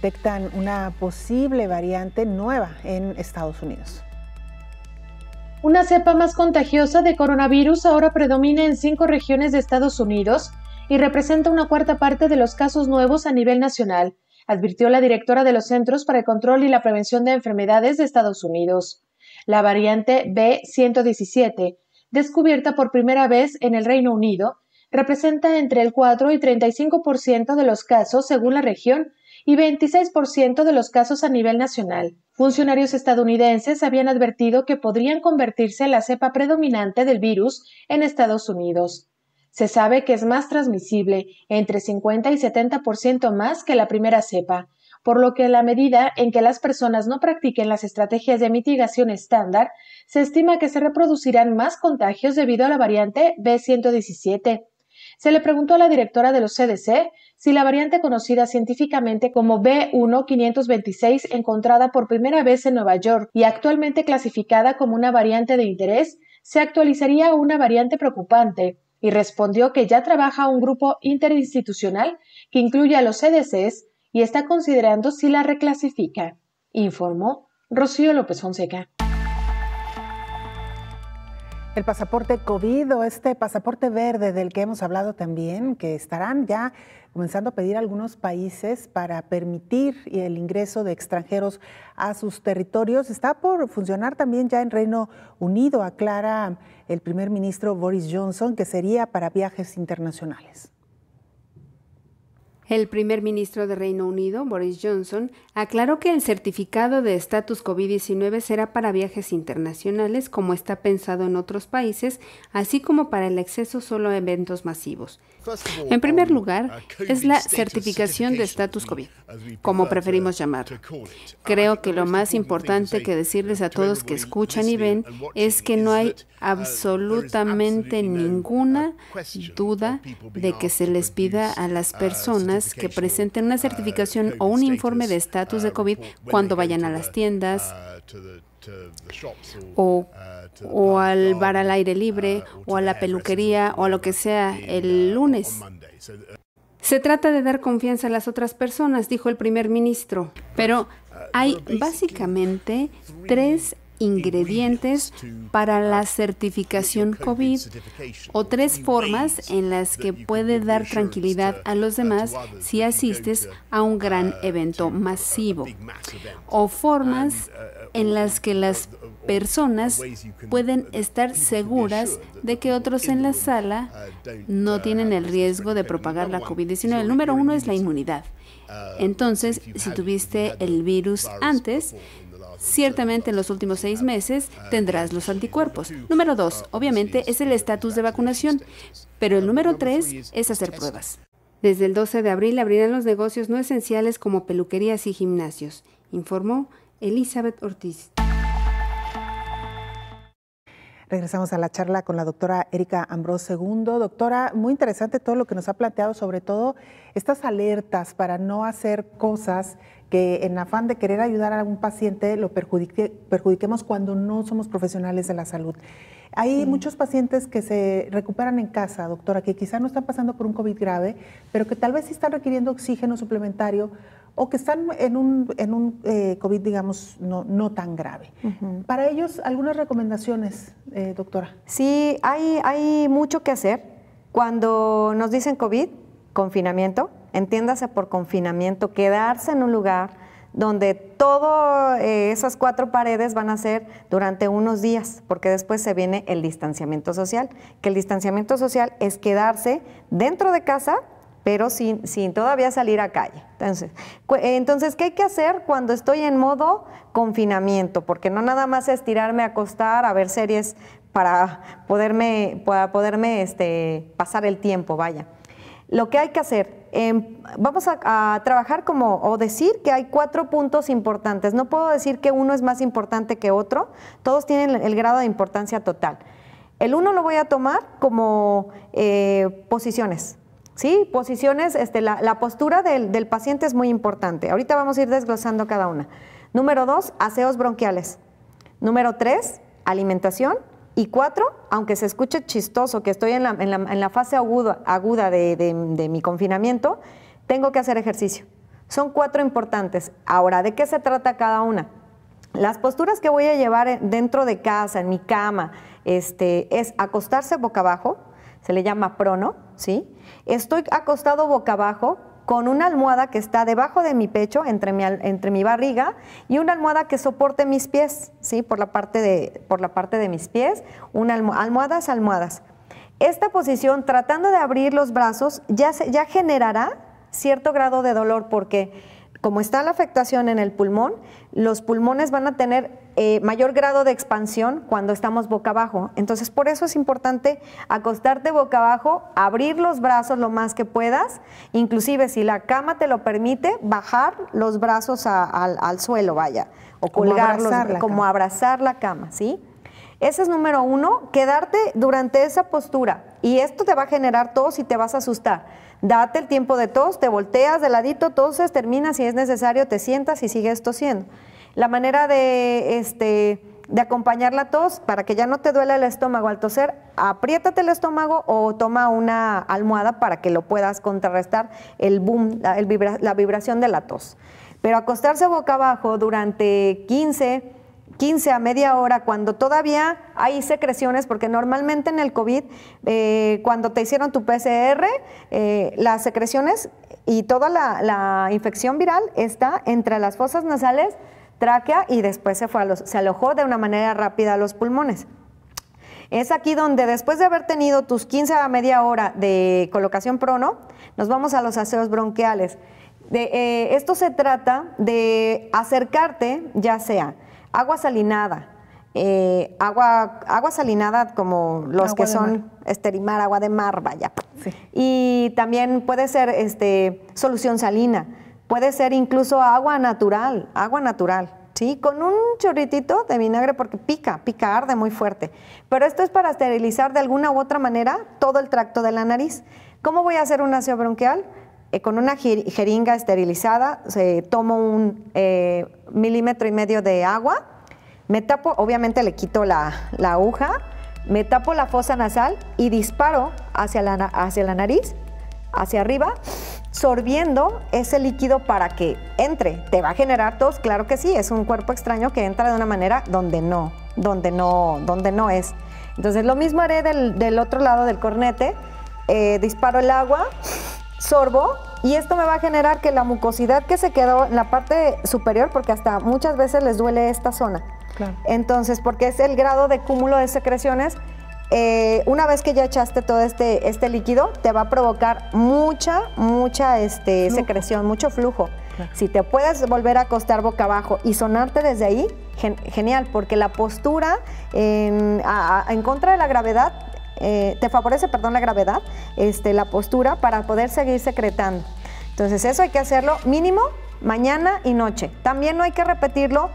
detectan una posible variante nueva en Estados Unidos. Una cepa más contagiosa de coronavirus ahora predomina en cinco regiones de Estados Unidos y representa una cuarta parte de los casos nuevos a nivel nacional, advirtió la directora de los Centros para el Control y la Prevención de Enfermedades de Estados Unidos. La variante B117, descubierta por primera vez en el Reino Unido, representa entre el 4 y 35% de los casos según la región y 26% de los casos a nivel nacional. Funcionarios estadounidenses habían advertido que podrían convertirse en la cepa predominante del virus en Estados Unidos. Se sabe que es más transmisible, entre 50 y 70% más que la primera cepa, por lo que en la medida en que las personas no practiquen las estrategias de mitigación estándar, se estima que se reproducirán más contagios debido a la variante B117. Se le preguntó a la directora de los CDC si la variante conocida científicamente como B1526, encontrada por primera vez en Nueva York y actualmente clasificada como una variante de interés, se actualizaría a una variante preocupante, y respondió que ya trabaja un grupo interinstitucional que incluye a los CDCs e y está considerando si la reclasifica, informó Rocío López Fonseca. El pasaporte COVID o este pasaporte verde del que hemos hablado también, que estarán ya comenzando a pedir algunos países para permitir el ingreso de extranjeros a sus territorios. Está por funcionar también ya en Reino Unido, aclara el primer ministro Boris Johnson, que sería para viajes internacionales. El primer ministro de Reino Unido, Boris Johnson, aclaró que el certificado de estatus COVID-19 será para viajes internacionales como está pensado en otros países, así como para el acceso solo a eventos masivos. En primer lugar, es la certificación de estatus COVID, como uh, preferimos llamarlo. Creo que lo más importante que decirles a todos que escuchan y ven es que no hay uh, absolutamente ninguna uh, duda de que se les pida a las personas que presenten una certificación o un informe de estatus de COVID cuando vayan a las tiendas o o al bar al aire libre ah, o a la peluquería o a lo que sea el lunes. Eh, se trata de dar confianza a las otras personas, dijo el primer ministro. Pero ah, hay básicamente tres ingredientes para la certificación COVID o tres formas en las que puede dar tranquilidad a los demás si asistes a un gran evento masivo o formas en las que las personas pueden estar seguras de que otros en la sala no tienen el riesgo de propagar la COVID-19. El número uno es la inmunidad. Entonces, si tuviste el virus antes, Ciertamente en los últimos seis meses tendrás los anticuerpos. Número dos, obviamente, es el estatus de vacunación, pero el número tres es hacer pruebas. Desde el 12 de abril abrirán los negocios no esenciales como peluquerías y gimnasios, informó Elizabeth Ortiz. Regresamos a la charla con la doctora Erika Ambrose Segundo. Doctora, muy interesante todo lo que nos ha planteado, sobre todo estas alertas para no hacer cosas que en afán de querer ayudar a un paciente lo perjudiquemos cuando no somos profesionales de la salud. Hay muchos pacientes que se recuperan en casa, doctora, que quizá no están pasando por un COVID grave, pero que tal vez sí están requiriendo oxígeno suplementario o que están en un, en eh, COVID, digamos, no, tan grave. Para ellos, algunas recomendaciones, eh, doctora. Sí, hay, hay mucho que hacer. Cuando nos dicen COVID, confinamiento, entiéndase por confinamiento, quedarse en un lugar donde todas eh, esas cuatro paredes van a ser durante unos días, porque después se viene el distanciamiento social, que el distanciamiento social es quedarse dentro de casa, pero sin, sin todavía salir a calle. Entonces, entonces, ¿qué hay que hacer cuando estoy en modo confinamiento? Porque no nada más es tirarme a acostar, a ver series para poderme, para poderme este, pasar el tiempo, vaya. Lo que hay que hacer Em, vamos a, trabajar como o decir que hay cuatro puntos importantes. No puedo decir que uno es más importante que otro, todos tienen el grado de importancia total. El uno lo voy a tomar como eh, posiciones. Sí, posiciones, este, la, postura del, del, paciente es muy importante. Ahorita vamos a ir desglosando cada una. Número dos, aseos bronquiales. Número tres, alimentación. Y cuatro, aunque se escuche chistoso que estoy en la, fase aguda, aguda de, mi confinamiento, tengo que hacer ejercicio. Son cuatro importantes. Ahora, ¿de qué se trata cada una? Las posturas que voy a llevar dentro de casa, en mi cama, este, es acostarse boca abajo, se le llama prono, ¿sí? Estoy acostado boca abajo con una almohada que está debajo de mi pecho, entre mi, entre mi barriga, y una almohada que soporte mis pies, ¿sí? por, la parte de, por la parte de mis pies, una almohadas, almohadas. Esta posición, tratando de abrir los brazos, ya, ya generará cierto grado de dolor porque como está la afectación en el pulmón, los pulmones van a tener eh, mayor grado de expansión cuando estamos boca abajo. Entonces, por eso es importante acostarte boca abajo, abrir los brazos lo más que puedas, inclusive si la cama te lo permite, bajar los brazos al suelo, vaya, o colgarlos, como abrazar la cama, ¿sí? Ese es número uno, quedarte durante esa postura y esto te va a generar tos y te vas a asustar. Date el tiempo de tos, te volteas de ladito, toses, terminas, si es necesario, te sientas y sigues tosiendo. La manera de, este, de acompañar la tos, para que ya no te duele el estómago al toser, apriétate el estómago o toma una almohada para que lo puedas contrarrestar el boom, la, la vibración de la tos. Pero acostarse boca abajo durante 15 15 a media hora, cuando todavía hay secreciones, porque normalmente en el COVID, eh, cuando te hicieron tu PCR, eh, las secreciones y toda la, infección viral está entre las fosas nasales, tráquea y después se, fue se alojó de una manera rápida a los pulmones. Es aquí donde después de haber tenido tus 15 a media hora de colocación prono, nos vamos a los aseos bronquiales. De, eh, esto se trata de acercarte, ya sea agua salinada, eh, agua, agua salinada como los que son esterimar, agua de mar, vaya. Y también puede ser este, solución salina, puede ser incluso agua natural, agua natural. Sí, con un chorritito de vinagre porque pica, pica, arde muy fuerte. Pero esto es para esterilizar de alguna u otra manera todo el tracto de la nariz. ¿Cómo voy a hacer un ácido bronquial? Eh, con una jeringa esterilizada, tomo un eh, milímetro y medio de agua, me tapo, obviamente le quito la, aguja, me tapo la fosa nasal y disparo hacia la, hacia la nariz, hacia arriba, sorbiendo ese líquido para que entre. ¿Te va a generar tos? Claro que sí, es un cuerpo extraño que entra de una manera donde no, donde no, donde no es. Entonces lo mismo haré del, otro lado del cornete, eh, disparo el agua sorbo y esto me va a generar que la mucosidad que se quedó en la parte superior, porque hasta muchas veces les duele esta zona. Entonces, porque es el grado de cúmulo de secreciones, eh, una vez que ya echaste todo este, este líquido, te va a provocar mucha, mucha este, secreción, mucho flujo. Si te puedes volver a acostar boca abajo y sonarte desde ahí, genial, porque la postura en contra de la gravedad eh, te favorece, perdón, la gravedad, este, la postura para poder seguir secretando. Entonces eso hay que hacerlo mínimo mañana y noche. También no hay que repetirlo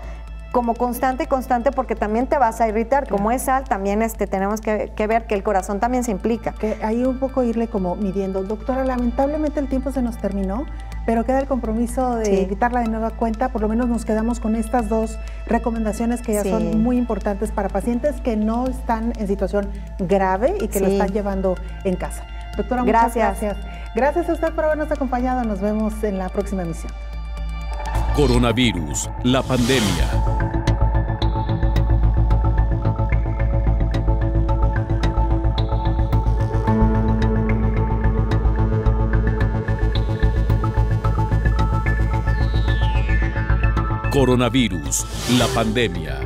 como constante y constante porque también te vas a irritar. Como es sal, también este, tenemos que, que, ver que el corazón también se implica. Que ahí un poco irle como midiendo, doctora, lamentablemente el tiempo se nos terminó, pero queda el compromiso de quitarla de nueva cuenta. Por lo menos nos quedamos con estas dos recomendaciones que ya son muy importantes para pacientes que no están en situación grave y que lo están llevando en casa. Doctora, gracias. muchas gracias. Gracias a usted por habernos acompañado. Nos vemos en la próxima emisión. Coronavirus, la pandemia. coronavirus, la pandemia